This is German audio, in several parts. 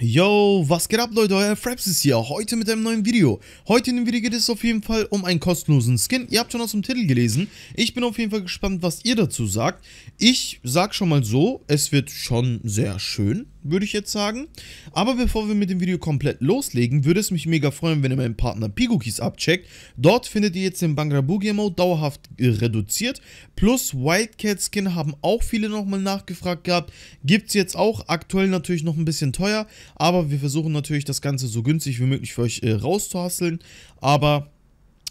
Yo, was geht ab Leute, euer Fraps ist hier, heute mit einem neuen Video. Heute in dem Video geht es auf jeden Fall um einen kostenlosen Skin. Ihr habt schon aus dem Titel gelesen. Ich bin auf jeden Fall gespannt, was ihr dazu sagt. Ich sag schon mal so, es wird schon sehr schön, würde ich jetzt sagen. Aber bevor wir mit dem Video komplett loslegen, würde es mich mega freuen, wenn ihr meinen Partner Pigukis abcheckt. Dort findet ihr jetzt den Bangra Boogie Mode dauerhaft äh, reduziert. Plus Wildcat Skin haben auch viele nochmal nachgefragt gehabt. Gibt es jetzt auch, aktuell natürlich noch ein bisschen teuer, aber wir versuchen natürlich das Ganze so günstig wie möglich für euch äh, rauszuhasseln. Aber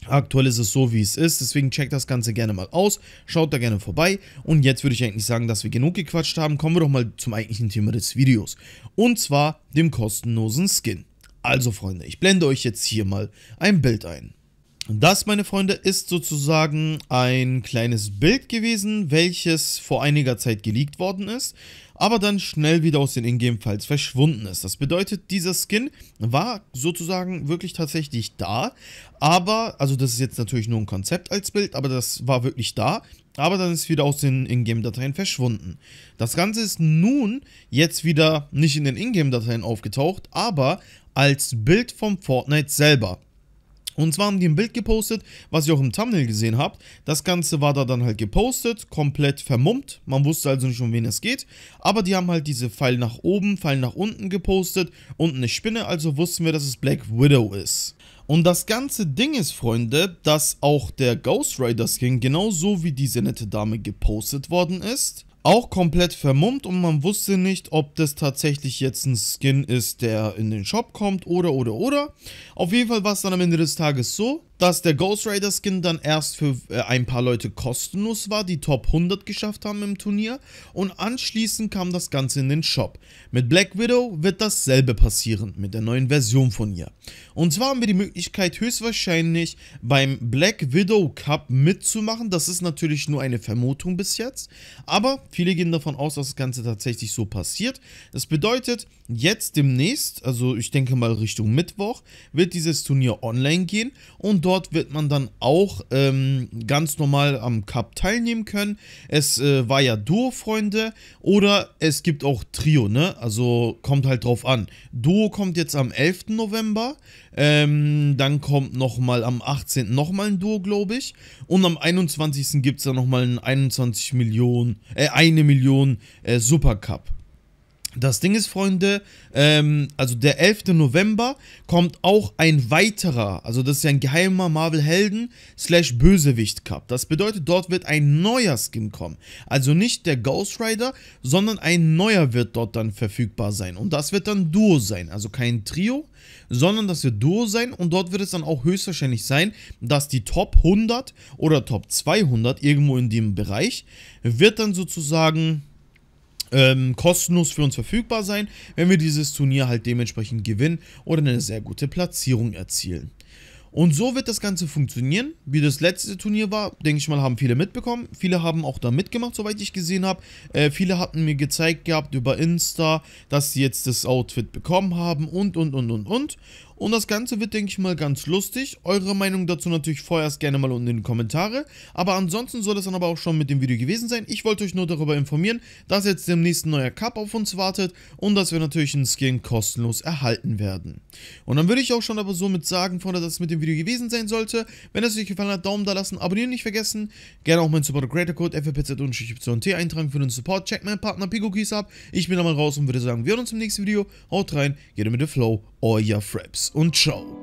Aktuell ist es so, wie es ist, deswegen checkt das Ganze gerne mal aus, schaut da gerne vorbei und jetzt würde ich eigentlich sagen, dass wir genug gequatscht haben, kommen wir doch mal zum eigentlichen Thema des Videos und zwar dem kostenlosen Skin. Also Freunde, ich blende euch jetzt hier mal ein Bild ein. Das, meine Freunde, ist sozusagen ein kleines Bild gewesen, welches vor einiger Zeit geleakt worden ist, aber dann schnell wieder aus den Ingame-Files verschwunden ist. Das bedeutet, dieser Skin war sozusagen wirklich tatsächlich da, aber, also das ist jetzt natürlich nur ein Konzept als Bild, aber das war wirklich da, aber dann ist wieder aus den Ingame-Dateien verschwunden. Das Ganze ist nun jetzt wieder nicht in den Ingame-Dateien aufgetaucht, aber als Bild vom Fortnite selber. Und zwar haben die ein Bild gepostet, was ihr auch im Thumbnail gesehen habt. Das Ganze war da dann halt gepostet, komplett vermummt. Man wusste also nicht, um wen es geht. Aber die haben halt diese Pfeil nach oben, Pfeil nach unten gepostet und eine Spinne. Also wussten wir, dass es Black Widow ist. Und das ganze Ding ist, Freunde, dass auch der Ghost Rider Skin genauso wie diese nette Dame gepostet worden ist auch komplett vermummt und man wusste nicht, ob das tatsächlich jetzt ein Skin ist, der in den Shop kommt oder oder oder. Auf jeden Fall war es dann am Ende des Tages so, dass der Ghost Rider Skin dann erst für äh, ein paar Leute kostenlos war, die Top 100 geschafft haben im Turnier und anschließend kam das Ganze in den Shop. Mit Black Widow wird dasselbe passieren mit der neuen Version von ihr. Und zwar haben wir die Möglichkeit höchstwahrscheinlich beim Black Widow Cup mitzumachen, das ist natürlich nur eine Vermutung bis jetzt, aber viele gehen davon aus, dass das Ganze tatsächlich so passiert. Das bedeutet, jetzt demnächst, also ich denke mal Richtung Mittwoch, wird dieses Turnier online gehen und dort dort wird man dann auch ähm, ganz normal am Cup teilnehmen können. Es äh, war ja Duo, Freunde, oder es gibt auch Trio, ne? Also kommt halt drauf an. Duo kommt jetzt am 11. November, ähm, dann kommt nochmal am 18. nochmal ein Duo, glaube ich. Und am 21. gibt es dann nochmal einen 21 Millionen, äh, eine Million äh, Supercup. Das Ding ist, Freunde, ähm, also der 11. November kommt auch ein weiterer, also das ist ja ein geheimer Marvel-Helden slash Bösewicht-Cup. Das bedeutet, dort wird ein neuer Skin kommen. Also nicht der Ghost Rider, sondern ein neuer wird dort dann verfügbar sein. Und das wird dann Duo sein, also kein Trio, sondern das wird Duo sein. Und dort wird es dann auch höchstwahrscheinlich sein, dass die Top 100 oder Top 200, irgendwo in dem Bereich, wird dann sozusagen ähm, kostenlos für uns verfügbar sein, wenn wir dieses Turnier halt dementsprechend gewinnen oder eine sehr gute Platzierung erzielen. Und so wird das Ganze funktionieren. Wie das letzte Turnier war, denke ich mal, haben viele mitbekommen. Viele haben auch da mitgemacht, soweit ich gesehen habe. Äh, viele hatten mir gezeigt gehabt über Insta, dass sie jetzt das Outfit bekommen haben und, und, und, und, und. Und das Ganze wird, denke ich mal, ganz lustig. Eure Meinung dazu natürlich vorerst gerne mal unten in die Kommentare. Aber ansonsten soll das dann aber auch schon mit dem Video gewesen sein. Ich wollte euch nur darüber informieren, dass jetzt demnächst ein neuer Cup auf uns wartet und dass wir natürlich einen Skin kostenlos erhalten werden. Und dann würde ich auch schon aber somit sagen, Freunde, dass es mit dem Video gewesen sein sollte. Wenn es euch gefallen hat, Daumen da lassen, abonnieren nicht vergessen. Gerne auch meinen Support Creator Code FFPZ-YT eintragen für den Support. Checkt meinen Partner Pico Keys ab. Ich bin mal raus und würde sagen, wir hören uns im nächsten Video. Haut rein, geht mit dem Flow euer Fraps und ciao.